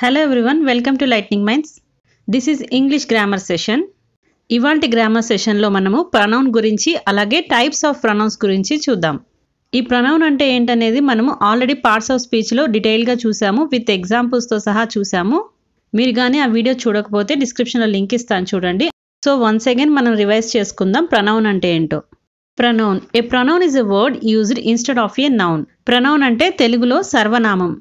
Hello everyone welcome to Lightning Minds this is English grammar session ఇవాల్టి grammar సెషన్లో మనము pronoun గురించి అలాగే టైప్స్ ఆఫ్ ప్రొనౌన్స్ గురించి చూద్దాం ఈ ప్రొనౌన్ అంటే ఏంటనేది మనము ఆల్రెడీ పార్ట్స్ ఆఫ్ స్పీచ్లో డీటెయిల్గా చూసాము విత్ ఎగ్జాంపుల్స్తో సహా చూసాము మీరు కానీ ఆ వీడియో చూడకపోతే డిస్క్రిప్షన్లో లింక్ ఇస్తాను చూడండి సో వన్స్ అగైన్ మనం రివైజ్ చేసుకుందాం ప్రొనౌన్ అంటే ఏంటో pronoun a pronoun is a word used instead of a noun pronoun అంటే తెలుగులో సర్వనామం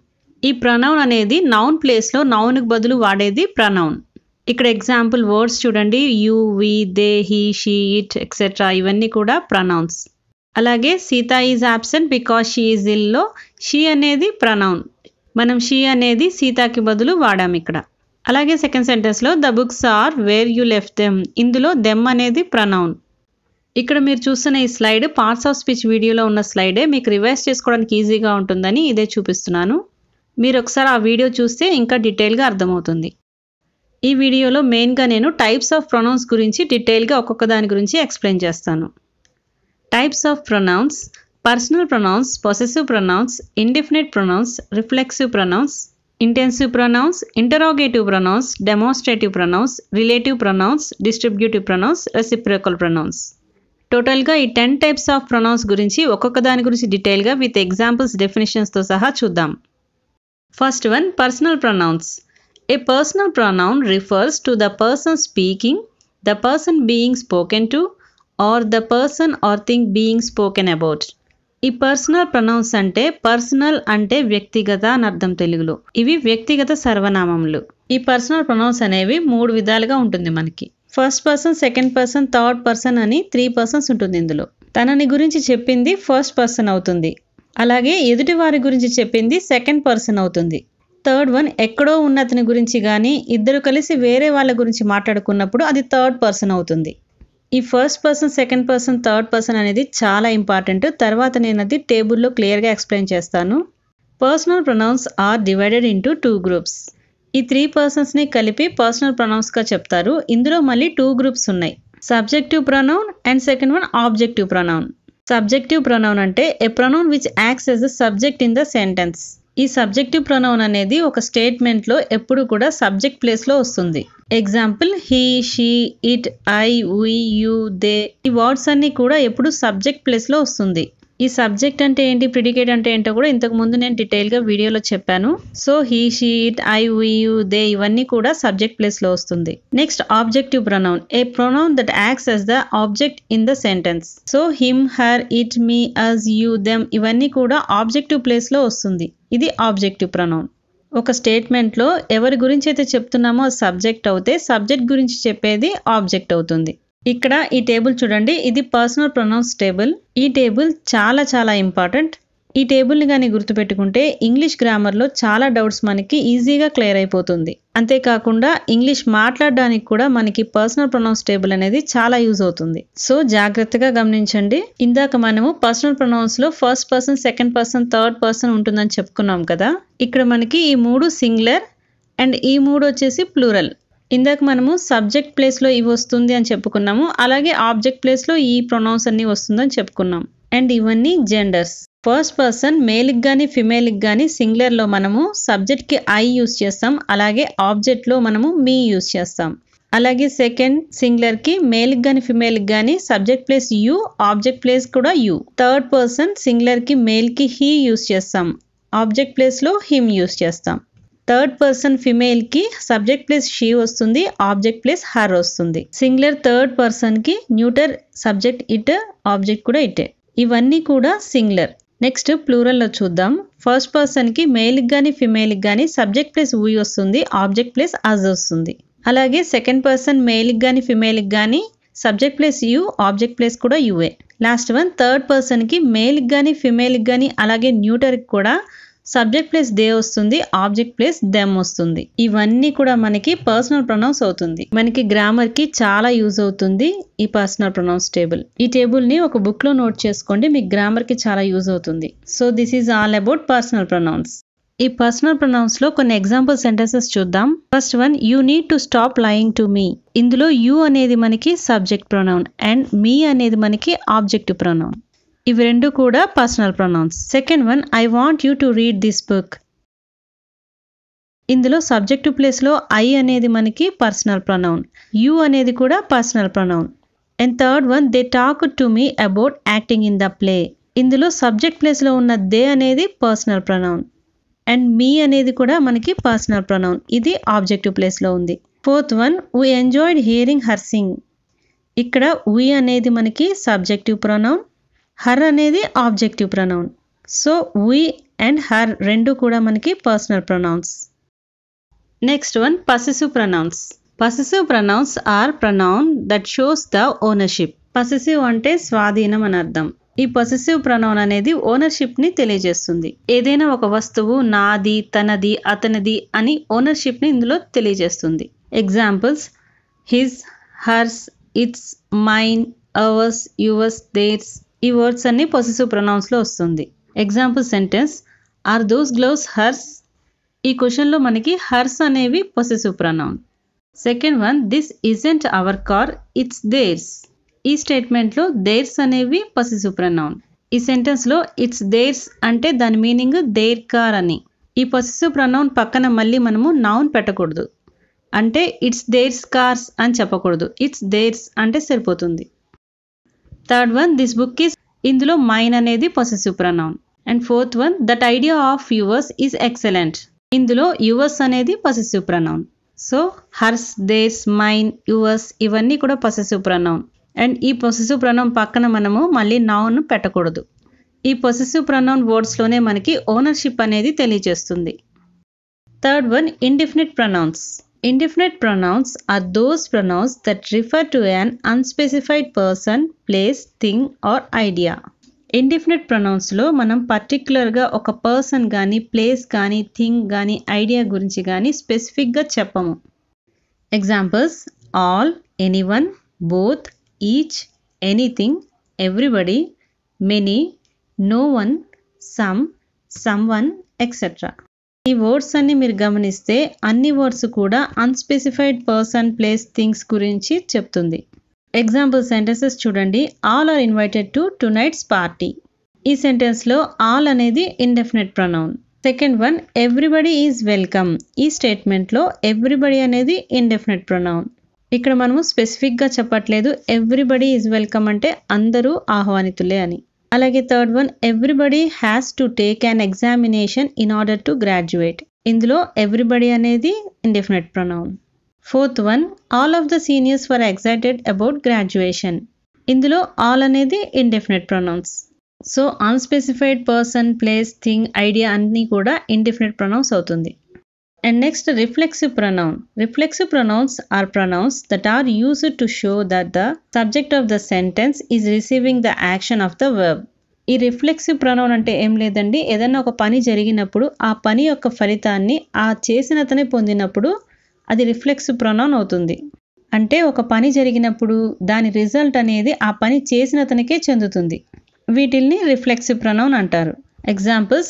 ఈ ప్రనౌన్ అనేది నౌన్ ప్లేస్లో నౌన్కి బదులు వాడేది ప్రనౌన్ ఇక్కడ ఎగ్జాంపుల్ వర్డ్స్ చూడండి you we they he she it etcetera ఇవన్నీ కూడా ప్రనౌన్స్ అలాగే Sita is absent because she is ఇల్లో షీ అనేది ప్రనౌన్ మనం షీ అనేది సీతాకి బదులు వాడాం ఇక్కడ అలాగే సెకండ్ సెంటెన్స్లో the books are where you left them ఇందులో దెమ్ అనేది ప్రనౌన్ ఇక్కడ మీరు చూస్తున్న ఈ స్లైడ్ పార్ట్స్ ఆఫ్ స్పీచ్ వీడియోలో ఉన్న స్లైడే మీకు రివైజ్ చేసుకోవడానికి ఈజీగా ఉంటుందని ఇదే చూపిస్తున్నాను మీరు ఒకసారి ఆ వీడియో చూస్తే ఇంకా డీటెయిల్గా అర్థమవుతుంది ఈ వీడియోలో మెయిన్గా నేను టైప్స్ ఆఫ్ ప్రొనౌన్స్ గురించి డీటెయిల్గా ఒక్కొక్క దాని గురించి ఎక్స్ప్లెయిన్ చేస్తాను types of pronouns personal pronouns possessive pronouns indefinite pronouns reflexive pronouns intensive pronouns interrogative pronouns demonstrative pronouns relative pronouns distributive pronouns reciprocal pronouns టోటల్గా ఈ టెన్ టైప్స్ ఆఫ్ ప్రొనౌన్స్ గురించి ఒక్కొక్క దాని గురించి డీటెయిల్గా విత్ ఎగ్జాంపుల్స్ డెఫినేషన్స్తో సహా చూద్దాం first one personal pronouns a personal pronoun refers to the person speaking the person being spoken to or the person or thing being spoken about ఈ personal pronouns అంటే పర్సనల్ అంటే వ్యక్తిగత అని అర్థం తెలుగులో ఇవి వ్యక్తిగత సర్వనామములు ఈ పర్సనల్ ప్రొనౌన్స్ అనేవి మూడు విధాలుగా ఉంటుంది మనకి first person second person third person అని త్రీ పర్సన్స్ ఉంటుంది ఇందులో తనని గురించి చెప్పింది ఫస్ట్ పర్సన్ అవుతుంది అలాగే ఎదుటివారి గురించి చెప్పింది సెకండ్ పర్సన్ అవుతుంది థర్డ్ వన్ ఎక్కడో ఉన్న అతని గురించి కానీ ఇద్దరు కలిసి వేరే వాళ్ళ గురించి మాట్లాడుకున్నప్పుడు అది థర్డ్ పర్సన్ అవుతుంది ఈ first person second person third person అనేది చాలా ఇంపార్టెంట్ తర్వాత నేను అది టేబుల్లో క్లియర్గా ఎక్స్ప్లెయిన్ చేస్తాను personal pronouns are divided into two groups ఈ త్రీ పర్సన్స్ని కలిపి పర్సనల్ ప్రొనౌన్స్గా చెప్తారు ఇందులో మళ్ళీ టూ గ్రూప్స్ ఉన్నాయి subjective pronoun and second one objective pronoun subjective pronoun అంటే a pronoun which acts as the subject in the sentence ఈ సబ్జెక్టివ్ ప్రొనౌన్ అనేది ఒక స్టేట్మెంట్లో ఎప్పుడు కూడా సబ్జెక్ట్ ప్లేస్లో వస్తుంది example he she it I we you they ఈ వర్డ్స్ అన్నీ కూడా ఎప్పుడు సబ్జెక్ట్ ప్లేస్లో వస్తుంది ఈ సబ్జెక్ట్ అంటే ఏంటి ప్రిడికేట్ అంటే ఏంటో కూడా ఇంతకు ముందు నేను డీటెయిల్గా వీడియోలో చెప్పాను so he she I you they ఇవన్నీ కూడా సబ్జెక్ట్ ప్లేస్లో వస్తుంది next objective pronoun a pronoun that acts as the object in the sentence so him her it me us you them ఇవన్నీ కూడా ఆబ్జెక్టివ్ ప్లేస్లో వస్తుంది ఇది ఆబ్జెక్టివ్ ప్రొనౌన్ ఒక స్టేట్మెంట్లో ఎవరి గురించి అయితే చెప్తున్నామో సబ్జెక్ట్ అవుతే సబ్జెక్ట్ గురించి చెప్పేది ఆబ్జెక్ట్ అవుతుంది ఇక్కడ ఈ టేబుల్ చూడండి ఇది పర్సనల్ ప్రొనౌన్స్ టేబుల్ ఈ టేబుల్ చాలా చాలా ఇంపార్టెంట్ ఈ టేబుల్ని కానీ గుర్తుపెట్టుకుంటే ఇంగ్లీష్ గ్రామర్లో చాలా డౌట్స్ మనకి ఈజీగా క్లియర్ అయిపోతుంది అంతేకాకుండా ఇంగ్లీష్ మాట్లాడడానికి కూడా మనకి పర్సనల్ ప్రొనౌన్స్ టేబుల్ అనేది చాలా యూజ్ అవుతుంది సో జాగ్రత్తగా గమనించండి ఇందాక మనము పర్సనల్ ప్రొనౌన్స్ లో first person second person third person ఉంటుందని చెప్పుకున్నాం కదా ఇక్కడ మనకి ఈ మూడు సింగులర్ అండ్ ఈ మూడు వచ్చేసి ప్లూరల్ ఇందాక మనము సబ్జెక్ట్ ప్లేస్లో ఇవి వస్తుంది అని చెప్పుకున్నాము అలాగే ఆబ్జెక్ట్ ప్లేస్లో ఈ ప్రొనౌన్స్ అన్ని వస్తుందని చెప్పుకున్నాం అండ్ ఇవన్నీ జెండర్స్ ఫస్ట్ పర్సన్ మేల్కి కానీ ఫిమేల్కి కానీ సింగులర్లో మనము సబ్జెక్ట్కి ఐ యూస్ చేస్తాం అలాగే ఆబ్జెక్ట్లో మనము మీ యూస్ చేస్తాం అలాగే సెకండ్ సింగులర్కి మేల్కి కానీ ఫిమేల్కి కానీ subject place you object place కూడా యూ థర్డ్ పర్సన్ సింగులర్కి మేల్కి హీ యూస్ చేస్తాం ఆబ్జెక్ట్ ప్లేస్లో హిమ్ యూస్ చేస్తాం థర్డ్ పర్సన్ ఫిమేల్ కి సబ్జెక్ట్ ప్లస్ షీ వస్తుంది ఆబ్జెక్ట్ ప్లస్ హర్ వస్తుంది సింగులర్ థర్డ్ పర్సన్ కి న్యూటర్ సబ్జెక్ట్ ఇట్ ఆబ్జెక్ట్ కూడా ఇటే ఇవన్నీ కూడా సింగులర్ నెక్స్ట్ ప్లూరల్లో చూద్దాం ఫస్ట్ పర్సన్కి మేల్కి కానీ ఫిమేల్కి కానీ సబ్జెక్ట్ ప్లస్ ఊయి వస్తుంది ఆబ్జెక్ట్ ప్లస్ అజ్ వస్తుంది అలాగే సెకండ్ పర్సన్ మేల్కి కానీ ఫిమేల్కి కానీ subject plus you object plus కూడా యూఏ లాస్ట్ వన్ థర్డ్ పర్సన్కి మేల్కి కానీ ఫిమేల్కి కానీ అలాగే న్యూటర్కి కూడా సబ్జెక్ట్ ప్లేస్ దే వస్తుంది ఆబ్జెక్ట్ ప్లేస్ దెమ్ వస్తుంది ఇవన్నీ కూడా మనకి పర్సనల్ ప్రొనౌన్స్ అవుతుంది మనకి గ్రామర్ కి చాలా యూజ్ అవుతుంది ఈ పర్సనల్ ప్రొనౌన్స్ టేబుల్ ఈ టేబుల్ ని ఒక బుక్ లో నోట్ చేసుకోండి మీకు గ్రామర్ కి చాలా యూజ్ అవుతుంది so this is all about personal pronouns ఈ పర్సనల్ ప్రొనౌన్స్ లో కొన్ని ఎగ్జాంపుల్ సెంటెన్సెస్ చూద్దాం first one you need to stop lying to me ఇందులో యూ అనేది మనకి సబ్జెక్ట్ ప్రొనౌన్ అండ్ మీ అనేది మనకి ఆబ్జెక్టివ్ ప్రొనౌన్ ఇవి రెండు కూడా personal pronouns second one I want you to read this book ఇందులో సబ్జెక్టు ప్లేస్లో ఐ అనేది మనకి పర్సనల్ ప్రొనౌన్ యూ అనేది కూడా personal pronoun and third one they talk to me about acting in the play ఇందులో సబ్జెక్ట్ ప్లేస్లో ఉన్న they అనేది పర్సనల్ ప్రొనౌన్ అండ్ మీ అనేది కూడా మనకి పర్సనల్ ప్రొనౌన్ ఇది ఆబ్జెక్టివ్ ప్లేస్లో ఉంది fourth one we enjoyed hearing her sing ఇక్కడ వీ అనేది మనకి సబ్జెక్టివ్ ప్రొనౌన్ హర్ అనేది objective pronoun so we and her రెండు కూడా మనకి personal pronouns next one possessive pronouns possessive pronouns are pronoun that shows the ownership possessive అంటే స్వాధీనం అని అర్థం ఈ పొసెసివ్ ప్రొనౌన్ అనేది ఓనర్షిప్ని తెలియజేస్తుంది ఏదైనా ఒక వస్తువు నాది తనది అతనిది అని ఓనర్షిప్ని ఇందులో తెలియజేస్తుంది examples his hers its mine ours yours theirs ఈ వర్డ్స్ అన్ని పొసెసివ్ ప్రొనౌన్స్లో వస్తుంది example sentence are those gloves hers ఈ క్వశ్చన్లో మనకి హర్స్ అనేవి possessive pronoun second one this isn't our car it's theirs ఈ స్టేట్మెంట్లో దేర్స్ అనేవి పొసెసివ్ ప్రొనౌన్ ఈ సెంటెన్స్లో ఇట్స్ దేర్స్ అంటే దాని మీనింగ్ దేర్ కార్ అని ఈ పొసెసివ్ ప్రొనౌన్ పక్కన మళ్ళీ మనము నౌన్ పెట్టకూడదు అంటే ఇట్స్ దేర్స్ కార్స్ అని చెప్పకూడదు ఇట్స్ దేర్స్ అంటే సరిపోతుంది third one this book is ఇందులో మైన్ అనేది possessive pronoun and fourth one that idea of yours is excellent ఇందులో యువర్స్ అనేది possessive pronoun so hers theirs mine yours ఇవన్నీ కూడా పొసెసివ్ ప్రనౌన్ అండ్ ఈ పొసెసివ్ ప్రనౌన్ పక్కన మనము మళ్ళీ నౌన్ పెట్టకూడదు ఈ పొసెసివ్ ప్రనౌన్ వర్డ్స్లోనే మనకి ఓనర్షిప్ అనేది తెలియజేస్తుంది third one indefinite pronouns Indefinite pronouns are those pronouns that refer to an unspecified person, place, thing or idea. Indefinite ప్రొనౌన్స్లో మనం పర్టిక్యులర్గా ఒక పర్సన్ కానీ ప్లేస్ కానీ థింగ్ కానీ ఐడియా గురించి కానీ స్పెసిఫిక్గా చెప్పము examples all any one both each anything everybody many no one some some one etcetera ఈ వర్డ్స్ అన్ని మీరు గమనిస్తే అన్ని వర్డ్స్ కూడా అన్స్పెసిఫైడ్ పర్సన్ ప్లేస్ థింగ్స్ గురించి చెప్తుంది ఎగ్జాంపుల్ సెంటెన్సెస్ చూడండి all are invited to tonight's party ఈ సెంటెన్స్లో ఆల్ అనేది indefinite pronoun second one everybody is welcome ఈ స్టేట్మెంట్లో ఎవ్రీబడి అనేది ఇండెఫినెట్ ప్రొనౌన్ ఇక్కడ మనము స్పెసిఫిక్గా చెప్పట్లేదు ఎవ్రీబడి ఈజ్ వెల్కమ్ అంటే అందరూ ఆహ్వానితులే అని అలాగే third one everybody has to take an examination in order to graduate ఇందులో ఎవ్రీబడి అనేది indefinite pronoun fourth one all of the seniors for excited about graduation ఇందులో ఆల్ అనేది indefinite pronouns so unspecified person place thing idea అన్నీ కూడా indefinite pronouns అవుతుంది and next reflexive pronoun reflexive pronouns are pronouns that are use to show that the subject of the sentence is receiving the action of the verb ఈ reflexive pronoun అంటే ఏం లేదండి ఏదైనా ఒక పని జరిగినప్పుడు ఆ పని యొక్క ఫలితాన్ని ఆ చేసిన అతనే పొందినప్పుడు అది రిఫ్లెక్సివ్ ప్రొనౌన్ అవుతుంది అంటే ఒక పని జరిగినప్పుడు దాని రిజల్ట్ అనేది ఆ పని చేసిన అతనికే చెందుతుంది వీటిల్ని రిఫ్లెక్సివ్ ప్రొనౌన్ అంటారు examples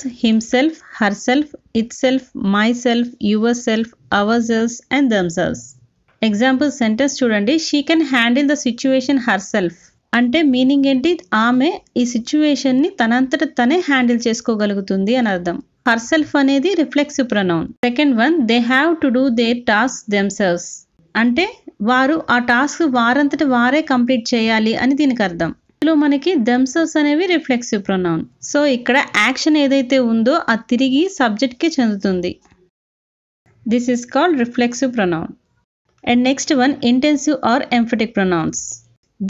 self it myself yourself ourselves and themselves example sentence చూడండి she can handle the situation herself అంటే మీనింగ్ ఏంటి ఆమె ఈ సిచ్యువేషన్ని తనంతట తనే హ్యాండిల్ చేసుకోగలుగుతుంది అని అర్థం హర్ సెల్ఫ్ అనేది reflexive pronoun second one they have to do the task themselves అంటే వారు ఆ టాస్క్ వారంతట వారే కంప్లీట్ చేయాలి అని దీనికి అర్థం లో మనకి దెమ్సెల్స్ అనేవి రిఫ్లెక్సివ్ ప్రొనౌన్ సో ఇక్కడ యాక్షన్ ఏదైతే ఉందో అది తిరిగి సబ్జెక్ట్కి చెందుతుంది this is called reflexive pronoun and next one intensive or emphatic pronouns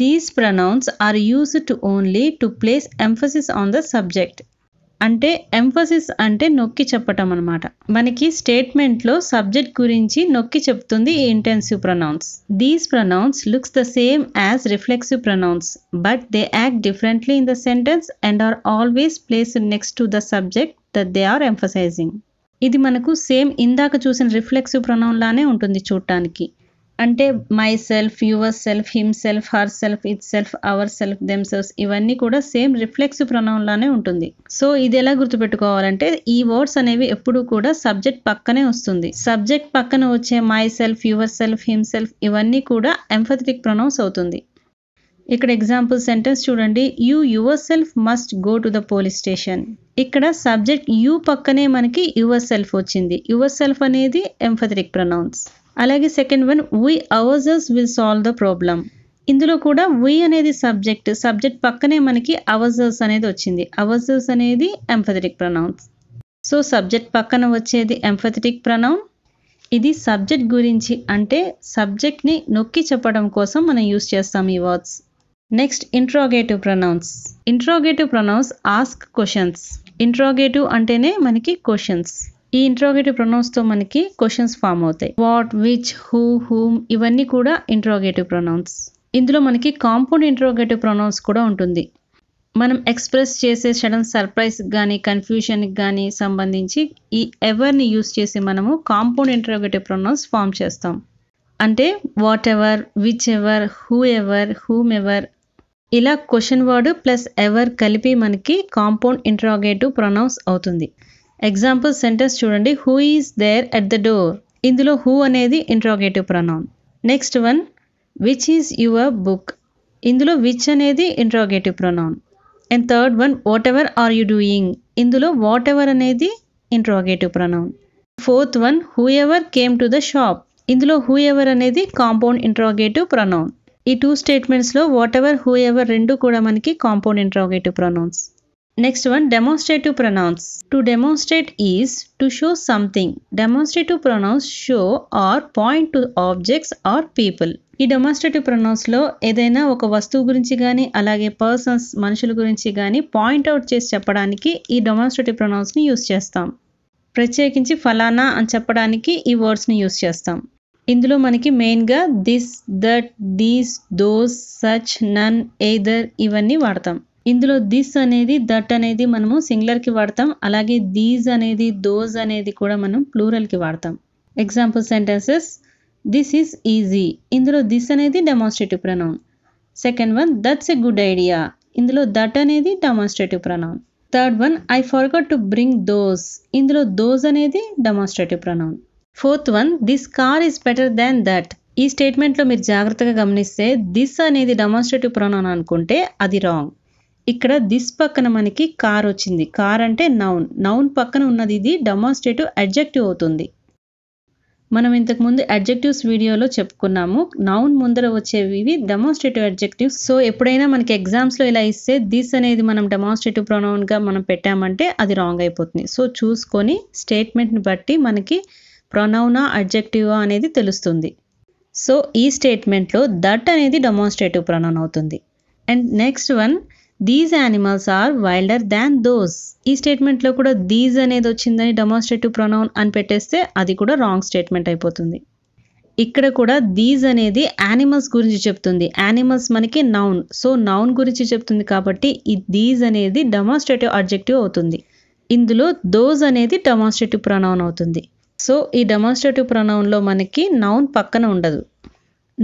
these pronouns are used only to place emphasis on the subject అంటే ఎంఫసిస్ అంటే నొక్కి చెప్పటం అనమాట మనకి స్టేట్మెంట్లో సబ్జెక్ట్ గురించి నొక్కి చెప్తుంది ఈ intensive pronouns these pronouns looks the same as reflexive pronouns but they act differently in the sentence and are always place next to the subject that they are emphasizing ఇది మనకు సేమ్ ఇందాక చూసిన reflexive pronoun లానే ఉంటుంది చూడటానికి అంటే myself yourself himself herself itself ourself themself ఇవన్నీ కూడా సేమ్ రిఫ్లెక్స్ లానే ఉంటుంది సో ఇది ఎలా గుర్తుపెట్టుకోవాలంటే ఈ వర్డ్స్ అనేవి ఎప్పుడు కూడా సబ్జెక్ట్ పక్కనే వస్తుంది సబ్జెక్ట్ పక్కన వచ్చే myself yourself himself ఇవన్నీ కూడా ఎంఫథటిక్ ప్రొనౌన్స్ అవుతుంది ఇక్కడ ఎగ్జాంపుల్ సెంటెన్స్ చూడండి you yourself must go to the police station ఇక్కడ సబ్జెక్ట్ యూ పక్కనే మనకి యువర్ సెల్ఫ్ వచ్చింది యువర్ సెల్ఫ్ అనేది ఎంఫథటిక్ ప్రొనౌన్స్ అలాగే second one we ourselves will solve the problem ఇందులో కూడా వి అనేది సబ్జెక్ట్ సబ్జెక్ట్ పక్కనే మనకి అవర్జర్స్ అనేది వచ్చింది అవర్జర్స్ అనేది ఎంఫథటిక్ ప్రొనౌన్స్ సో సబ్జెక్ట్ పక్కన వచ్చేది ఎంఫథటిక్ ప్రొనౌన్ ఇది సబ్జెక్ట్ గురించి అంటే సబ్జెక్ట్ని నొక్కి చెప్పడం కోసం మనం యూస్ చేస్తాం ఈ words next interrogative pronouns interrogative pronouns ask questions interrogative అంటేనే మనకి క్వశ్చన్స్ ఈ ఇంట్రోగేటివ్ ప్రొనౌన్స్తో మనకి క్వశ్చన్స్ ఫామ్ అవుతాయి వాట్ విచ్ హూ హూమ్ ఇవన్నీ కూడా ఇంట్రోగేటివ్ ప్రొనౌన్స్ ఇందులో మనకి కాంపౌండ్ ఇంట్రోగేటివ్ ప్రొనౌన్స్ కూడా ఉంటుంది మనం ఎక్స్ప్రెస్ చేసే సడన్ సర్ప్రైజ్ కానీ కన్ఫ్యూషన్కి కానీ సంబంధించి ఈ ఎవర్ని యూస్ చేసి మనము కాంపౌండ్ ఇంట్రోగేటివ్ ప్రొనౌన్స్ ఫామ్ చేస్తాం అంటే whatever whichever whoever whomever ఇలా క్వశ్చన్ వర్డ్ ప్లస్ ఎవర్ కలిపి మనకి కాంపౌండ్ ఇంట్రాగేటివ్ ప్రొనౌన్స్ అవుతుంది ఎగ్జాంపుల్ సెంటెన్స్ చూడండి who is there at the door ఇందులో హూ అనేది interrogative pronoun next one which is your book ఇందులో which అనేది interrogative pronoun and third one whatever are you doing ఇందులో whatever అనేది interrogative pronoun fourth one whoever came to the shop ఇందులో whoever అనేది compound interrogative pronoun ఈ two స్టేట్మెంట్స్లో whatever whoever రెండు కూడా మనకి compound interrogative pronouns next one demonstrative pronouns to demonstrate is to show something demonstrative pronouns show or point to objects or people ఈ demonstrative ప్రొనౌన్స్లో ఏదైనా ఒక వస్తువు గురించి కానీ అలాగే పర్సన్స్ మనుషుల గురించి కానీ పాయింట్ అవుట్ చేసి చెప్పడానికి ఈ డొమాస్ట్రేటివ్ ప్రొనౌన్స్ని యూస్ చేస్తాం ప్రత్యేకించి ఫలానా అని చెప్పడానికి ఈ వర్డ్స్ని యూస్ చేస్తాం ఇందులో మనకి మెయిన్గా this that these those such none either ఇవన్నీ వాడతాం ఇందులో దిస్ అనేది దట్ అనేది మనము సింగులర్కి వాడతాం అలాగే దీజ్ అనేది దోజ్ అనేది కూడా మనం ప్లూరల్కి వాడతాం example sentences this is easy ఇందులో దిస్ అనేది demonstrative pronoun second one that's a good idea ఇందులో దట్ అనేది demonstrative pronoun third one I forgot to bring those ఇందులో దోస్ అనేది demonstrative pronoun fourth one this car is better than that ఈ స్టేట్మెంట్లో మీరు జాగ్రత్తగా గమనిస్తే దిస్ అనేది డెమాన్స్ట్రేటివ్ ప్రొనౌన్ అనుకుంటే అది రాంగ్ ఇక్కడ దిస్ పక్కన మనకి కార్ వచ్చింది కార్ అంటే నౌన్ నౌన్ పక్కన ఉన్నది ఇది డెమాన్స్ట్రేటివ్ అడ్జెక్టివ్ అవుతుంది మనం ఇంతకుముందు అడ్జెక్టివ్స్ వీడియోలో చెప్పుకున్నాము నౌన్ ముందర వచ్చేవి ఇవి డెమాన్స్ట్రేటివ్ అడ్జెక్టివ్స్ సో ఎప్పుడైనా మనకి ఎగ్జామ్స్లో ఇలా ఇస్తే దిస్ అనేది మనం డెమాన్స్ట్రేటివ్ ప్రొనౌన్గా మనం పెట్టామంటే అది రాంగ్ అయిపోతుంది సో చూసుకొని స్టేట్మెంట్ని బట్టి మనకి ప్రొనౌనా అడ్జెక్టివా అనేది తెలుస్తుంది సో ఈ స్టేట్మెంట్లో దట్ అనేది డెమాన్స్ట్రేటివ్ ప్రొనౌన్ అవుతుంది and next one these animals are wilder than those ఈ స్టేట్మెంట్లో కూడా దీస్ అనేది వచ్చిందని డెమాన్స్ట్రేటివ్ ప్రొనౌన్ అని పెట్టేస్తే అది కూడా రాంగ్ స్టేట్మెంట్ అయిపోతుంది ఇక్కడ కూడా దీస్ అనేది యానిమల్స్ గురించి చెప్తుంది యానిమల్స్ మనకి నౌన్ సో నౌన్ గురించి చెప్తుంది కాబట్టి ఈ దీస్ అనేది డెమాన్స్ట్రేటివ్ అబ్జెక్టివ్ అవుతుంది ఇందులో దోజ్ అనేది డెమాన్స్ట్రేటివ్ ప్రొనౌన్ అవుతుంది సో ఈ డెమాన్స్ట్రేటివ్ ప్రొనౌన్లో మనకి నౌన్ పక్కన ఉండదు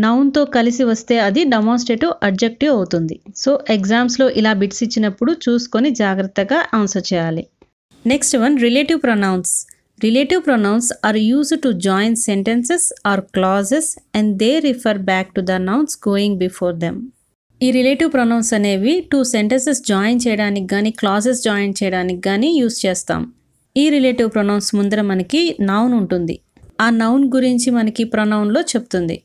నౌన్తో కలిసి వస్తే అది డెమాన్స్ట్రేటివ్ అబ్జెక్టివ్ అవుతుంది సో ఎగ్జామ్స్లో ఇలా బిట్స్ ఇచ్చినప్పుడు చూసుకొని జాగ్రత్తగా ఆన్సర్ చేయాలి next one relative pronouns relative pronouns are use to join sentences or clauses and they refer back to the nouns going before them ఈ రిలేటివ్ ప్రొనౌన్స్ అనేవి టూ సెంటెన్సెస్ జాయిన్ చేయడానికి కానీ క్లాజెస్ జాయిన్ చేయడానికి కానీ use చేస్తాం ఈ relative pronounce ముందర మనకి నౌన్ ఉంటుంది ఆ నౌన్ గురించి మనకి ప్రొనౌన్లో చెప్తుంది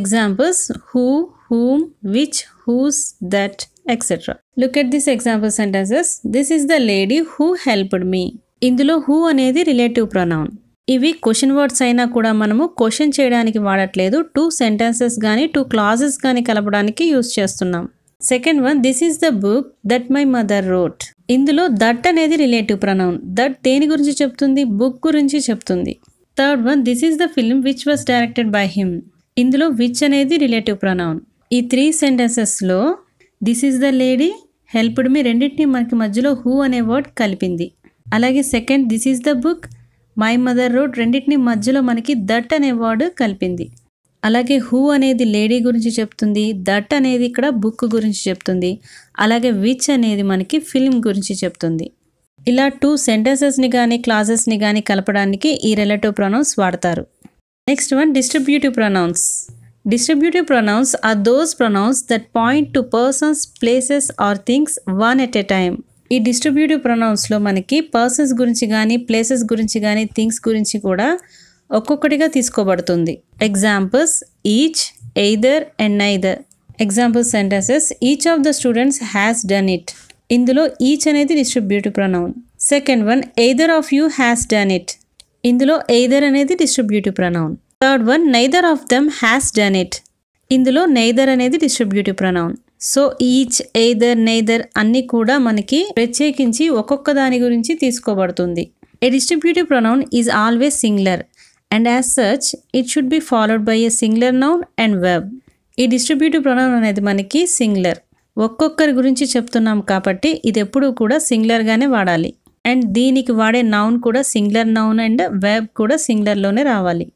Examples who, whom, which, whose that, etc. Look at this example sentences. This is the lady who helped me. ఇందులో హూ అనేది రిలేటివ్ ప్రొనౌన్ ఇవి క్వశ్చన్ వర్డ్స్ అయినా కూడా మనము క్వశ్చన్ చేయడానికి వాడట్లేదు టూ సెంటెన్సెస్ కానీ టూ క్లాజెస్ కానీ కలపడానికి యూజ్ చేస్తున్నాం second one this is the book that my mother wrote ఇందులో దట్ అనేది రిలేటివ్ ప్రొనౌన్ దట్ దేని గురించి చెప్తుంది బుక్ గురించి చెప్తుంది third one this is the film which was directed by him ఇందులో విచ్ అనేది రిలేటివ్ ప్రొనౌన్ ఈ త్రీ సెంటెన్సెస్లో this is the lady helped me రెండింటిని మనకి మధ్యలో హూ అనే వర్డ్ కలిపింది అలాగే second this is the book my mother wrote రెండింటిని మధ్యలో మనకి దట్ అనే వర్డ్ కలిపింది అలాగే హూ అనేది లేడీ గురించి చెప్తుంది దట్ అనేది ఇక్కడ బుక్ గురించి చెప్తుంది అలాగే విచ్ అనేది మనకి ఫిల్మ్ గురించి చెప్తుంది ఇలా టూ సెంటెన్సెస్ని కానీ క్లాజెస్ని కానీ కలపడానికి ఈ రిలేటివ్ ప్రొనౌన్స్ వాడతారు next one distributive pronouns distributive pronouns are those pronouns that point to persons places or things one at a time ఈ డిస్ట్రిబ్యూటివ్ ప్రొనౌన్స్లో మనకి పర్సన్స్ గురించి కానీ ప్లేసెస్ గురించి కానీ థింగ్స్ గురించి కూడా ఒక్కొక్కటిగా తీసుకోబడుతుంది examples each either and neither example sentences each of the students has done it ఇందులో ఈచ్ అనేది distributive pronoun second one either of you has done it ఇందులో ఎయిదర్ అనేది distributive pronoun third one neither of them has done it ఇందులో neither అనేది distributive pronoun so each either neither అన్నీ కూడా మనకి ప్రత్యేకించి ఒక్కొక్క దాని గురించి తీసుకోబడుతుంది a distributive pronoun is always singular and as such it should be followed by a singular noun and verb ఈ డిస్ట్రిబ్యూటివ్ ప్రొనౌన్ అనేది మనకి సింగులర్ ఒక్కొక్కరి గురించి చెప్తున్నాం కాబట్టి ఇది ఎప్పుడూ కూడా సింగులర్గానే వాడాలి అండ్ దీనికి వాడే నౌన్ కూడా సింగులర్ నౌన్ అండ్ వెబ్ కూడా సింగులర్లోనే రావాలి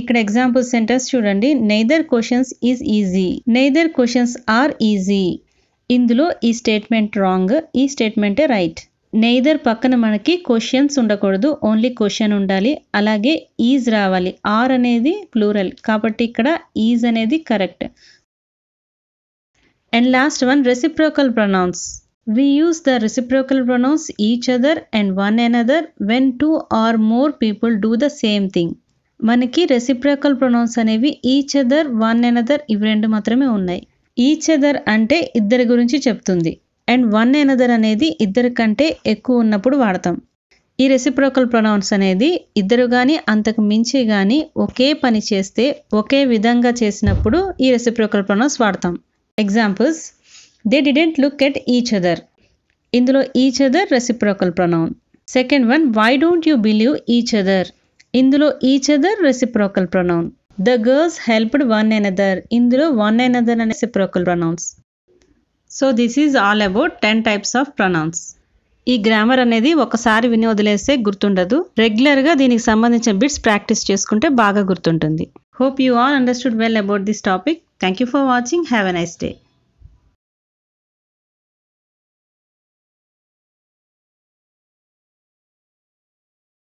ఇక్కడ ఎగ్జాంపుల్ సెంటర్స్ చూడండి neither questions is easy neither questions are easy ఇందులో ఈ స్టేట్మెంట్ రాంగ్ ఈ స్టేట్మెంటే రైట్ నైదర్ పక్కన మనకి క్వశ్చన్స్ ఉండకూడదు ఓన్లీ క్వశ్చన్ ఉండాలి అలాగే ఈజ్ రావాలి ఆర్ అనేది ప్లూరల్ కాబట్టి ఇక్కడ ఈజ్ అనేది correct and last one reciprocal pronouns We use the reciprocal pronouns each other and one another when two or more people do the same thing. మనకి reciprocal pronouns అనేవి each other one another ఇవి రెండు మాత్రమే ఉన్నాయి each other అంటే ఇద్దరి గురించి చెప్తుంది అండ్ వన్ ఎనదర్ అనేది ఇద్దరి కంటే ఎక్కువ ఉన్నప్పుడు వాడతాం ఈ రెసిప్రకల్ ప్రొనౌన్స్ అనేది ఇద్దరు కానీ అంతకు మించి కానీ ఒకే పని చేస్తే ఒకే విధంగా చేసినప్పుడు ఈ రెసిప్రకల్ ప్రొనౌన్స్ వాడతాం examples they didn't look at each other ఇందులో each other reciprocal pronoun second one why don't you believe each other ఇందులో each other reciprocal pronoun the girls helped one another ఇందులో వన్ అనదర్ అనే reciprocal pronouns so this is all about ten types of pronouns ఈ grammar అనేది ఒకసారి విని వదిలేస్తే గుర్తుండదు రెగ్యులర్గా దీనికి సంబంధించిన బిట్స్ ప్రాక్టీస్ చేసుకుంటే బాగా గుర్తుంటుంది hope you all understood well about this topic thank you for watching have a nice day